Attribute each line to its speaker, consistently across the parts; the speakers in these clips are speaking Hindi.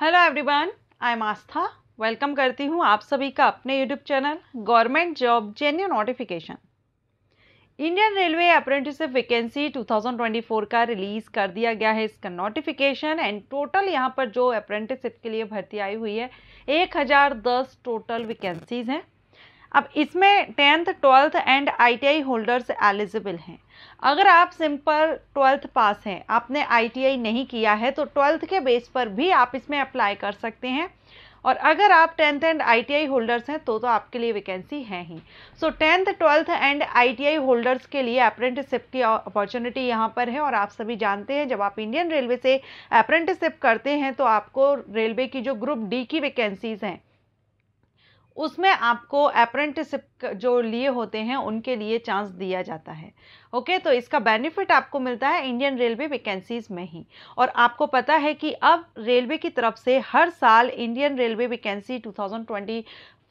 Speaker 1: hello everyone I am Aastha welcome करती हूँ आप सभी का अपने YouTube channel government job genuine notification Indian railway apprenticeship vacancy 2024 का रिलीज़ कर दिया गया है इसका नोटिफिकेशन एंड टोटल यहाँ पर जो अप्रेंटिसशिप के लिए भर्ती आई हुई है 1010 टोटल वैकेंसीज़ हैं अब इसमें tenth twelfth and ITI holders eligible हैं अगर आप सिंपल ट्वेल्थ पास हैं आपने आईटीआई नहीं किया है तो ट्वेल्थ के बेस पर भी आप इसमें अप्लाई कर सकते हैं और अगर आप टेंथ एंड आईटीआई होल्डर्स हैं तो तो आपके लिए वैकेंसी है ही so tenth twelfth and ITI holders के लिए अप्रेंटिसिप की अपॉर्चुनिटी यहाँ पर है और आप सभी जानते हैं जब आप इंडियन रेलवे से अप्रेंटिसिप करते हैं तो आपको रेलवे की जो ग्रुप डी की वैकेंसीज़ हैं उसमें आपको अप्रेंटिसिप जो लिए होते हैं उनके लिए चांस दिया जाता है ओके तो इसका बेनिफिट आपको मिलता है इंडियन रेलवे वैकेंसीज़ में ही और आपको पता है कि अब रेलवे की तरफ से हर साल इंडियन रेलवे वैकेंसी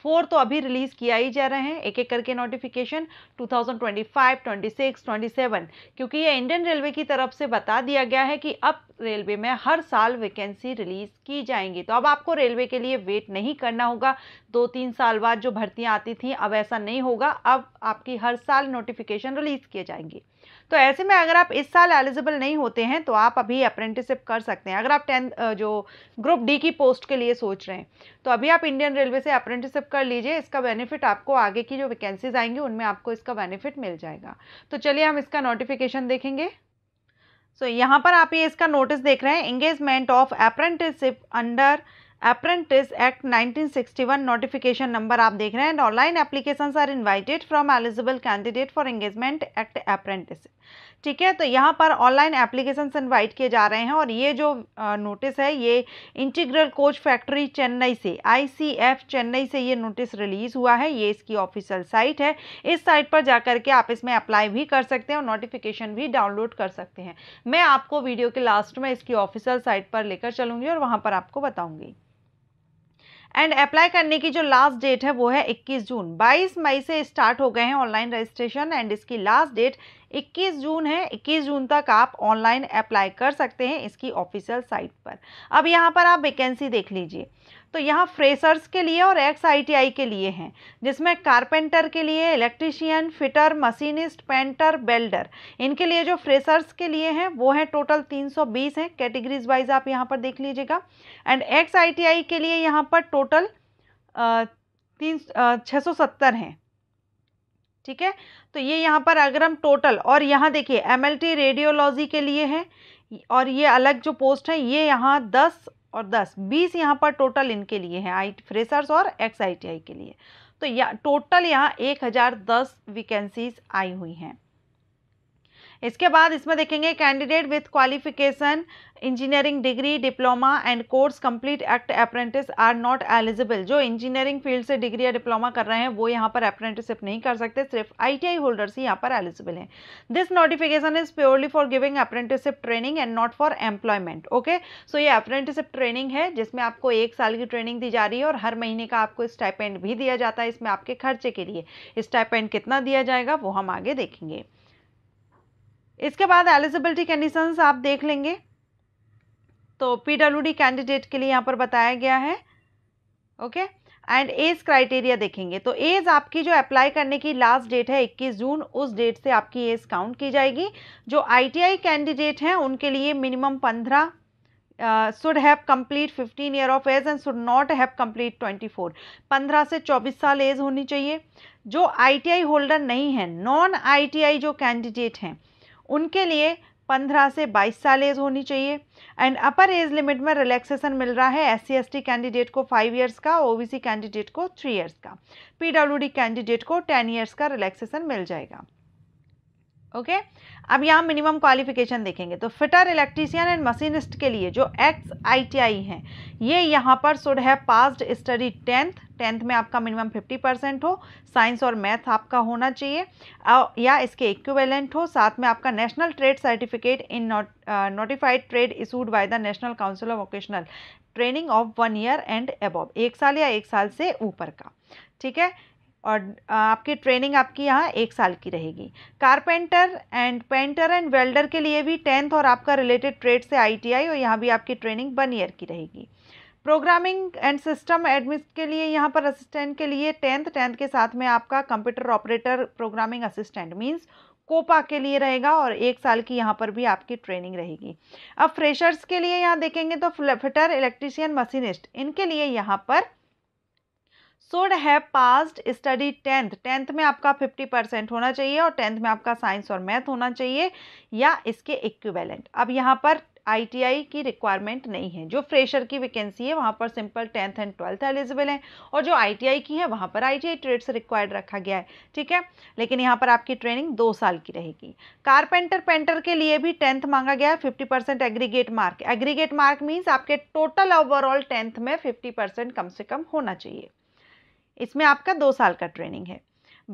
Speaker 1: फोर तो अभी रिलीज किया ही जा रहे हैं एक एक करके नोटिफिकेशन 2025, 26, 27 क्योंकि ये इंडियन रेलवे की तरफ से बता दिया गया है कि अब रेलवे में हर साल वैकेंसी रिलीज की जाएंगी तो अब आपको रेलवे के लिए वेट नहीं करना होगा दो तीन साल बाद जो भर्तियां आती थी अब ऐसा नहीं होगा अब आपकी हर साल नोटिफिकेशन रिलीज किए जाएंगे तो ऐसे में अगर आप इस साल एलिजिबल नहीं होते हैं तो आप अभी अप्रेंटिसिप कर सकते हैं अगर आप टेंथ जो ग्रुप डी की पोस्ट के लिए सोच रहे हैं तो अभी आप इंडियन रेलवे से अप्रेंटिसिप कर लीजिए इसका बेनिफिट आपको आगे की जो वैकेंसीज आएंगी उनमें आपको इसका बेनिफिट मिल जाएगा तो चलिए हम इसका नोटिफिकेशन देखेंगे सो so, यहाँ पर आप ये इसका नोटिस देख रहे हैं engagement of apprenticeship under apprentice act 1961 notification number आप देख रहे हैं online online are are from eligible candidate for engagement act apprentice ठीक है तो यहाँ पर ऑनलाइन एप्लीकेशन इन्वाइट किए जा रहे हैं और ये जो नोटिस है ये इंटीग्रल कोच फैक्ट्री चेन्नई से आईसीएफ चेन्नई से ये नोटिस रिलीज़ हुआ है ये इसकी ऑफिशियल साइट है इस साइट पर जाकर के आप इसमें अप्लाई भी कर सकते हैं और नोटिफिकेशन भी डाउनलोड कर सकते हैं मैं आपको वीडियो के लास्ट में इसकी ऑफिशियल साइट पर लेकर चलूँगी और वहाँ पर आपको बताऊँगी एंड अप्लाई करने की जो लास्ट डेट है वो है 21 जून 22 मई से स्टार्ट हो गए हैं ऑनलाइन रजिस्ट्रेशन एंड इसकी लास्ट डेट 21 जून है 21 जून तक आप ऑनलाइन अप्लाई कर सकते हैं इसकी ऑफिशियल साइट पर अब यहाँ पर आप वैकेंसी देख लीजिए तो यहाँ फ्रेशर्स के लिए और एक्स आईटीआई के लिए हैं जिसमें कारपेंटर के लिए electrician fitter machinist painter welder इनके लिए जो फ्रेशर्स के लिए हैं वो हैं टोटल 320 हैं कैटेगरीज वाइज आप यहाँ पर देख लीजिएगा एंड एक्स आईटीआई के लिए यहाँ पर टोटल तीन छः सौ सत्तर हैं ठीक है तो ये यहाँ पर अगर हम टोटल और यहाँ देखिए एम रेडियोलॉजी के लिए है और ये अलग जो पोस्ट है ये यहाँ दस और दस बीस यहाँ पर टोटल इनके लिए है आई फ्रेशर्स और एक्स आई के लिए तो या टोटल यहाँ एक हज़ार दस वैकेंसीज आई हुई हैं इसके बाद इसमें देखेंगे candidate with qualification engineering degree diploma and course complete act apprentice are not eligible जो इंजीनियरिंग फील्ड से डिग्री या डिप्लोमा कर रहे हैं वो यहाँ पर अप्रेंटिसिप नहीं कर सकते सिर्फ आईटीआई होल्डर्स ही यहाँ पर एलिजिबल हैं this notification is purely for giving apprenticeship training and not for employment okay so ये अप्रेंटिसिप ट्रेनिंग है जिसमें आपको एक साल की ट्रेनिंग दी जा रही है और हर महीने का आपको स्टाइपेंड भी दिया जाता है इसमें आपके खर्चे के लिए स्टाइपेंड कितना दिया जाएगा वो हम आगे देखेंगे इसके बाद एलिजिबिलिटी कंडीशंस आप देख लेंगे तो पीडब्ल्यूडी कैंडिडेट के लिए यहाँ पर बताया गया है ओके एंड एज क्राइटेरिया देखेंगे तो एज आपकी जो अप्लाई करने की लास्ट डेट है 21 जून उस डेट से आपकी एज काउंट की जाएगी जो आईटीआई कैंडिडेट हैं उनके लिए minimum 15 should have complete 15 year of age and should not have complete 24 15 से 24 साल एज होनी चाहिए जो आईटीआई होल्डर नहीं है नॉन आईटीआई जो कैंडिडेट हैं उनके लिए 15 से 22 साल एज होनी चाहिए एंड अपर एज लिमिट में रिलैक्सेशन मिल रहा है एस सी कैंडिडेट को फाइव ईयर्स का ओबीसी कैंडिडेट को थ्री इयर्स का पीडब्ल्यूडी कैंडिडेट को टेन ईयर्स का रिलैक्सेशन मिल जाएगा ओके अब यहाँ मिनिमम क्वालिफिकेशन देखेंगे तो फिटर इलेक्ट्रीशियन एंड मशीनिस्ट के लिए जो एक्स आईटीआई हैं ये यहाँ पर शुड है पास्ड स्टडी टेंथ टेंथ में आपका मिनिमम फिफ्टी परसेंट हो साइंस और मैथ आपका होना चाहिए या इसके इक्विवेलेंट हो साथ में आपका national trade certificate in notified trade issued by the national council of vocational training of one year and above एक साल या एक साल से ऊपर का ठीक है और आपकी ट्रेनिंग आपकी यहाँ एक साल की रहेगी carpenter and painter and welder के लिए भी टेंथ और आपका रिलेटेड ट्रेड से आईटीआई और यहाँ भी आपकी ट्रेनिंग वन ईयर की रहेगी प्रोग्रामिंग एंड सिस्टम एडमिट के लिए यहाँ पर असिस्टेंट के लिए टेंथ टेंथ के साथ में आपका computer operator programming assistant means COPA के लिए रहेगा और एक साल की यहाँ पर भी आपकी ट्रेनिंग रहेगी अब फ्रेशर्स के लिए यहाँ देखेंगे तो फिटर इलेक्ट्रीशियन मशीनिस्ट इनके लिए यहाँ पर should have passed study tenth tenth में आपका फिफ्टी परसेंट होना चाहिए और टेंथ में आपका साइंस और मैथ होना चाहिए या इसके इक्विवेलेंट अब यहाँ पर आईटीआई की रिक्वायरमेंट नहीं है जो फ्रेशर की वैकेंसी है वहाँ पर simple tenth and twelfth eligible है और जो आईटीआई की है वहाँ पर आईटीआई टी ट्रेड्स रिक्वायर्ड रखा गया है ठीक है लेकिन यहाँ पर आपकी ट्रेनिंग दो साल की रहेगी कारपेंटर पेंटर के लिए भी टेंथ मांगा गया है fifty percent aggregate mark aggregate mark means आपके टोटल ओवरऑल टेंथ में फिफ्टी परसेंट कम से कम होना चाहिए इसमें आपका दो साल का ट्रेनिंग है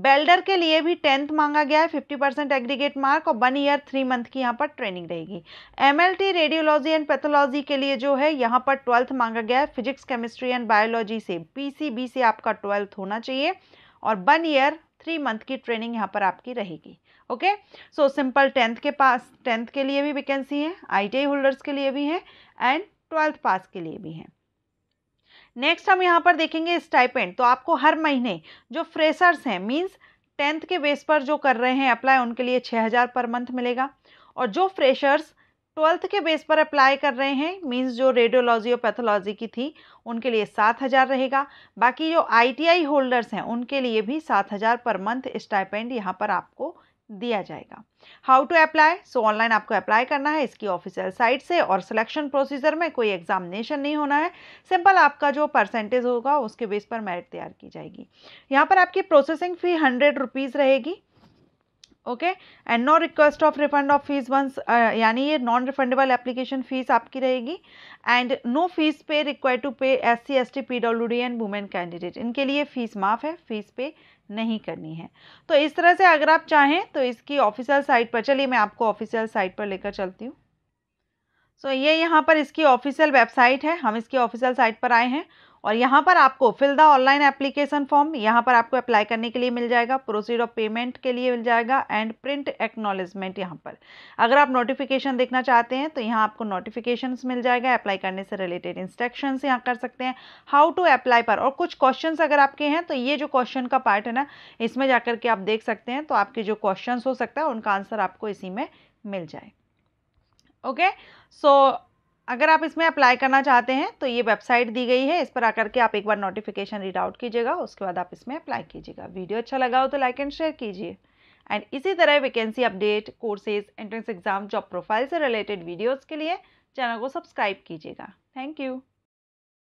Speaker 1: बेल्डर के लिए भी टेंथ मांगा गया है फिफ्टी परसेंट एग्रीगेट मार्क और वन ईयर थ्री मंथ की यहाँ पर ट्रेनिंग रहेगी एमएलटी रेडियोलॉजी एंड पैथोलॉजी के लिए जो है यहाँ पर ट्वेल्थ मांगा गया है फिजिक्स केमिस्ट्री एंड बायोलॉजी से पीसीबी से आपका ट्वेल्थ होना चाहिए और वन ईयर थ्री मंथ की ट्रेनिंग यहाँ पर आपकी रहेगी ओके सो सिंपल टेंथ के पास टेंथ के लिए भी वैकेंसी है आई होल्डर्स के लिए भी है एंड ट्वेल्थ पास के लिए भी है नेक्स्ट हम यहाँ पर देखेंगे स्टाइपेंड तो आपको हर महीने जो फ्रेशर्स हैं मीन्स टेंथ के बेस पर जो कर रहे हैं अप्लाई उनके लिए छः हज़ार पर मंथ मिलेगा और जो फ्रेशर्स ट्वेल्थ के बेस पर अप्लाई कर रहे हैं मींस जो रेडियोलॉजी और पैथोलॉजी की थी उनके लिए सात हज़ार रहेगा बाकी जो आईटीआई होल्डर्स हैं उनके लिए भी सात हज़ार पर मंथ स्टाइपेंड यहाँ पर आपको दिया जाएगा how to apply so online आपको अप्लाई करना है इसकी ऑफिशियल साइट से और सिलेक्शन प्रोसीजर में कोई एग्जामिनेशन नहीं होना है सिंपल आपका जो परसेंटेज होगा उसके बेस पर मेरिट तैयार की जाएगी यहाँ पर आपकी प्रोसेसिंग फ़ी हंड्रेड रुपीज़ रहेगी okay and no request of refund of fees once यानी ये नॉन रिफंडेबल एप्लीकेशन फीस आपकी रहेगी and no fees pay require to pay S C S T P W D and women candidate इनके लिए फीस माफ़ है फीस पे नहीं करनी है तो इस तरह से अगर आप चाहें तो इसकी ऑफिशियल साइट पर चलिए मैं आपको ऑफिशियल साइट पर लेकर चलती हूँ सो ये यहाँ पर इसकी ऑफिशियल वेबसाइट है हम इसकी ऑफिशियल साइट पर आए हैं और यहाँ पर आपको fill the online application form यहाँ पर आपको अप्लाई करने के लिए मिल जाएगा प्रोसीड ऑफ पेमेंट के लिए मिल जाएगा एंड प्रिंट एक्नोलिजमेंट यहाँ पर अगर आप नोटिफिकेशन देखना चाहते हैं तो यहाँ आपको नोटिफिकेशन मिल जाएगा अप्लाई करने से रिलेटेड इंस्ट्रक्शंस यहाँ कर सकते हैं हाउ टू अप्लाई पर और कुछ क्वेश्चन अगर आपके हैं तो ये जो क्वेश्चन का पार्ट है ना इसमें जाकर के आप देख सकते हैं तो आपके जो क्वेश्चन हो सकता है उनका आंसर आपको इसी में मिल जाए ओके सो अगर आप इसमें अप्लाई करना चाहते हैं तो ये वेबसाइट दी गई है इस पर आकर के आप एक बार नोटिफिकेशन रीड आउट कीजिएगा उसके बाद आप इसमें अप्लाई कीजिएगा वीडियो अच्छा लगा हो तो लाइक एंड शेयर कीजिए एंड इसी तरह vacancy update courses entrance exam job profile से रिलेटेड वीडियोज़ के लिए चैनल को सब्सक्राइब कीजिएगा थैंक यू